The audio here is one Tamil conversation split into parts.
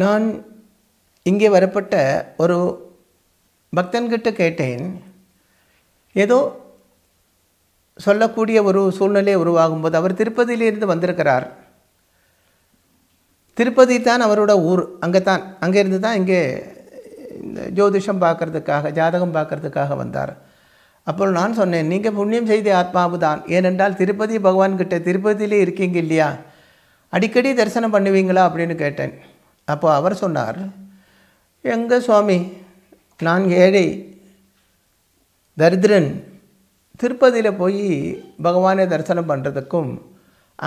நான் இங்கே வரப்பட்ட ஒரு பக்தன்கிட்ட கேட்டேன் ஏதோ சொல்லக்கூடிய ஒரு சூழ்நிலை உருவாகும்போது அவர் திருப்பதியிலிருந்து வந்திருக்கிறார் திருப்பதி தான் அவரோட ஊர் அங்கே தான் அங்கேருந்து தான் இங்கே இந்த ஜோதிஷம் பார்க்குறதுக்காக ஜாதகம் பார்க்குறதுக்காக வந்தார் அப்போ நான் சொன்னேன் நீங்கள் புண்ணியம் செய்த ஆத்மாவு தான் ஏனென்றால் திருப்பதி பகவான்கிட்ட திருப்பதியிலே இருக்கீங்க இல்லையா அடிக்கடி தரிசனம் பண்ணுவீங்களா அப்படின்னு கேட்டேன் அப்போ அவர் சொன்னார் எங்கள் சுவாமி நான் ஏழை தரித்திரன் திருப்பதியில் போய் பகவானை தரிசனம் பண்ணுறதுக்கும்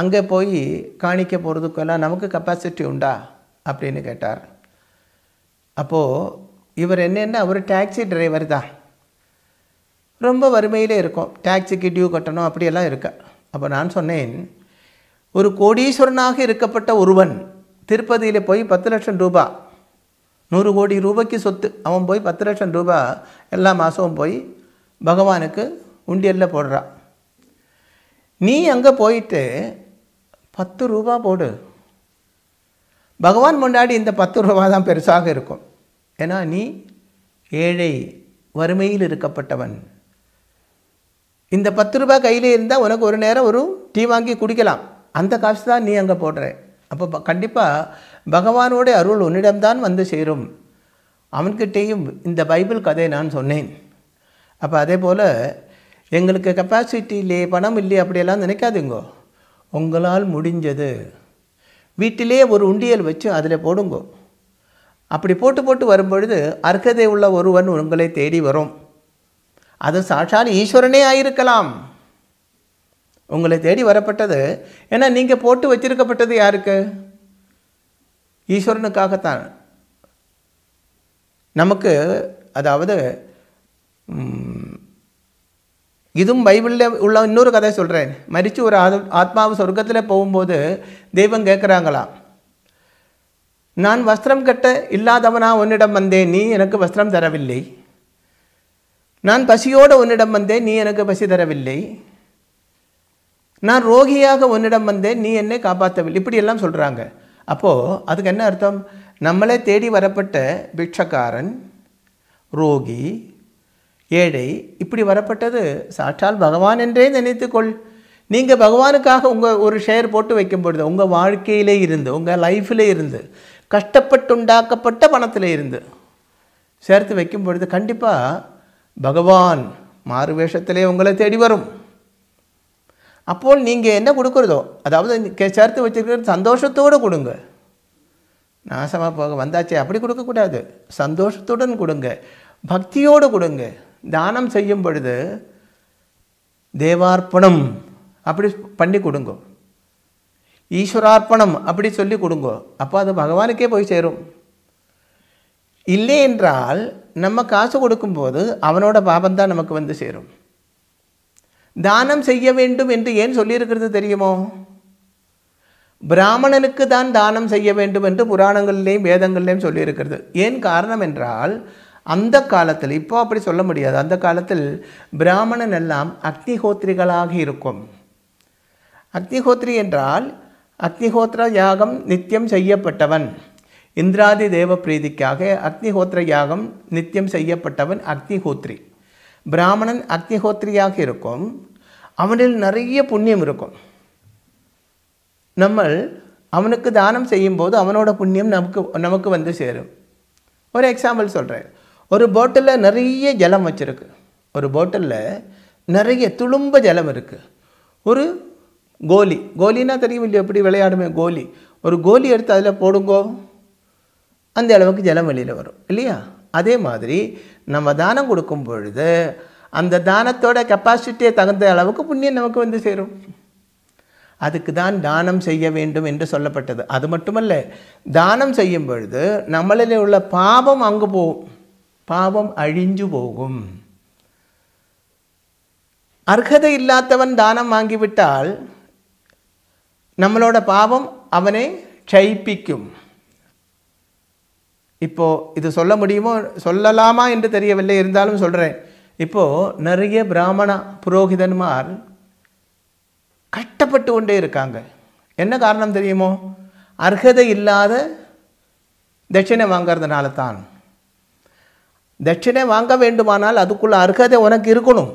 அங்கே போய் காணிக்க எல்லாம் நமக்கு கெப்பாசிட்டி உண்டா அப்படின்னு கேட்டார் அப்போது இவர் என்னென்ன அவர் டாக்ஸி டிரைவர் தான் ரொம்ப வறுமையிலே இருக்கும் டாக்ஸிக்கு டியூ கட்டணும் அப்படியெல்லாம் இருக்க அப்போ நான் சொன்னேன் ஒரு கோடீஸ்வரனாக இருக்கப்பட்ட ஒருவன் திருப்பதியில் போய் பத்து லட்சம் ரூபா நூறு கோடி ரூபாய்க்கு சொத்து அவன் போய் பத்து லட்சம் ரூபா எல்லா மாதமும் போய் பகவானுக்கு உண்டியலில் போடுறான் நீ அங்கே போயிட்டு பத்து ரூபா போடு பகவான் முன்னாடி இந்த பத்து ரூபா தான் பெருசாக இருக்கும் ஏன்னா நீ ஏழை வறுமையில் இருக்கப்பட்டவன் இந்த பத்து ரூபா கையில் இருந்தால் உனக்கு ஒரு நேரம் ஒரு டீ வாங்கி குடிக்கலாம் அந்த காசு தான் நீ அங்கே போடுற அப்போ கண்டிப்பாக பகவானோடைய அருள் உன்னிடம்தான் வந்து சேரும் அவன்கிட்டேயும் இந்த பைபிள் கதையை நான் சொன்னேன் அப்போ அதே போல் எங்களுக்கு கெப்பாசிட்டி இல்லையே பணம் இல்லையே அப்படியெல்லாம் நினைக்காதுங்கோ உங்களால் முடிஞ்சது வீட்டிலேயே ஒரு உண்டியல் வச்சு அதில் போடுங்கோ அப்படி போட்டு போட்டு வரும்பொழுது அர்ஹதை உள்ள ஒருவன் உங்களை தேடி வரும் அது சாட்சால் ஈஸ்வரனே ஆயிருக்கலாம் உங்களை தேடி வரப்பட்டது ஏன்னா நீங்கள் போட்டு வச்சிருக்கப்பட்டது யாருக்கு ஈஸ்வரனுக்காகத்தான் நமக்கு அதாவது இதுவும் பைபிளில் உள்ள இன்னொரு கதை சொல்கிறேன் மறித்து ஒரு ஆத்மாவு சொர்க்கத்தில் போகும்போது தெய்வம் கேட்குறாங்களாம் நான் வஸ்திரம் கட்ட இல்லாதவனா உன்னிடம் வந்தேன் நீ எனக்கு வஸ்திரம் தரவில்லை நான் பசியோடு உன்னிடம் வந்தேன் நீ எனக்கு பசி தரவில்லை நான் ரோகியாக உன்னிடம் வந்தேன் நீ என்னை காப்பாற்றவில்லை இப்படியெல்லாம் சொல்கிறாங்க அப்போது அதுக்கு என்ன அர்த்தம் நம்மளே தேடி வரப்பட்ட பிக்ஷக்காரன் ரோகி ஏழை இப்படி வரப்பட்டது சாற்றால் பகவான் என்றே நினைத்துக்கொள் நீங்கள் பகவானுக்காக உங்கள் ஒரு ஷேர் போட்டு வைக்கும் பொழுது உங்கள் வாழ்க்கையிலே இருந்து உங்கள் லைஃப்பில் இருந்து கஷ்டப்பட்டு உண்டாக்கப்பட்ட பணத்தில் இருந்து சேர்த்து வைக்கும் பொழுது கண்டிப்பாக பகவான் மாறு வேஷத்திலே உங்களை தேடி வரும் அப்போ நீங்கள் என்ன கொடுக்குறதோ அதாவது சேர்த்து வச்சுருக்கிற சந்தோஷத்தோடு கொடுங்க நாசமாக போக வந்தாச்சே அப்படி கொடுக்கக்கூடாது சந்தோஷத்துடன் கொடுங்க பக்தியோடு கொடுங்க தானம் செய்யும் பொழுது தேவார்ப்பணம் அப்படி பண்ணி கொடுங்க ஈஸ்வரார்ப்பணம் அப்படி சொல்லி கொடுங்க அப்போ அது பகவானுக்கே போய் சேரும் இல்லை என்றால் நம்ம காசு கொடுக்கும்போது அவனோட பாபந்தான் நமக்கு வந்து சேரும் தானம் செய்ய வேண்டும் என்று ஏன் சொல்லியிருக்கிறது தெரியுமோ பிராமணனுக்கு தான் தானம் செய்ய வேண்டும் என்று புராணங்கள்லேயும் வேதங்கள்லேயும் சொல்லியிருக்கிறது ஏன் காரணம் என்றால் அந்த காலத்தில் இப்போ அப்படி சொல்ல முடியாது அந்த காலத்தில் பிராமணன் எல்லாம் அக்னிஹோத்திரிகளாக இருக்கும் அக்னிஹோத்திரி என்றால் அக்னிஹோத்திர யாகம் நித்தியம் செய்யப்பட்டவன் இந்திராதி தேவ பிரீதிக்காக அக்னிஹோத்திர யாகம் நித்தியம் செய்யப்பட்டவன் அக்னிஹோத்ரி பிராமணன் அக்னிஹோத்திரியாக இருக்கும் அவனில் நிறைய புண்ணியம் இருக்கும் நம்ம அவனுக்கு தானம் செய்யும்போது அவனோட புண்ணியம் நமக்கு நமக்கு வந்து சேரும் ஒரு எக்ஸாம்பிள் சொல்கிறேன் ஒரு போட்டிலில் நிறைய ஜலம் வச்சுருக்கு ஒரு போட்டிலில் நிறைய துளும்ப ஜலம் இருக்குது ஒரு கோலி கோலின்னா தெரியும் இல்லையா எப்படி விளையாடுமே கோலி ஒரு கோலி எடுத்து அதில் போடுங்கோ அந்த அளவுக்கு ஜலம் வெளியில் வரும் இல்லையா அதே மாதிரி நம்ம தானம் கொடுக்கும் பொழுது அந்த தானத்தோட கெப்பாசிட்டியை தகுந்த அளவுக்கு புண்ணியம் நமக்கு வந்து சேரும் அதுக்கு தான் தானம் செய்ய வேண்டும் என்று சொல்லப்பட்டது அது மட்டுமல்ல தானம் செய்யும் பொழுது நம்மளில் உள்ள பாவம் அங்கு போகும் பாவம் அழிஞ்சு போகும் அர்ஹதை இல்லாதவன் தானம் வாங்கிவிட்டால் நம்மளோட பாவம் அவனை க்ஷயிப்பிக்கும் இப்போது இது சொல்ல முடியுமோ சொல்லலாமா என்று தெரியவில்லை இருந்தாலும் சொல்கிறேன் இப்போது நிறைய பிராமண புரோகிதன்மார் கட்டப்பட்டு கொண்டே இருக்காங்க என்ன காரணம் தெரியுமோ அர்ஹதை இல்லாத தட்சிணை வாங்கிறதுனால தான் தட்சிணை வாங்க வேண்டுமானால் அதுக்குள்ள அர்ஹதை உனக்கு இருக்கணும்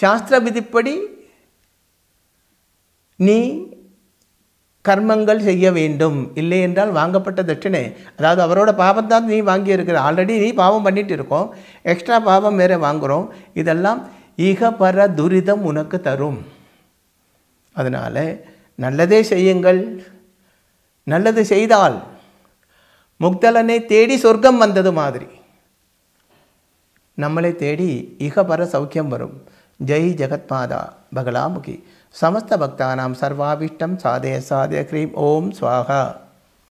சாஸ்திர விதிப்படி நீ கர்மங்கள் செய்ய வேண்டும் இல்லை என்றால் வாங்கப்பட்ட தட்சிணை அதாவது அவரோட தான் நீ வாங்கியிருக்கிற ஆல்ரெடி நீ பாவம் பண்ணிகிட்டு இருக்கோம் எக்ஸ்ட்ரா பாவம் வேறு வாங்குகிறோம் இதெல்லாம் இகபர துரிதம் உனக்கு தரும் அதனால் நல்லதே செய்யுங்கள் நல்லது செய்தால் முக்தலனை தேடி சொர்க்கம் வந்தது மாதிரி நம்மளை தேடி இகபர சௌக்கியம் வரும் ஜெய் ஜெகத்மாதா பகலாமுகி சமஸ்தபக்தானாம் சர்வாபிஷ்டம் சர்வாபீஷ்டம் சாதய சாதய ஹ்ரீம் ஓம் சுவாகா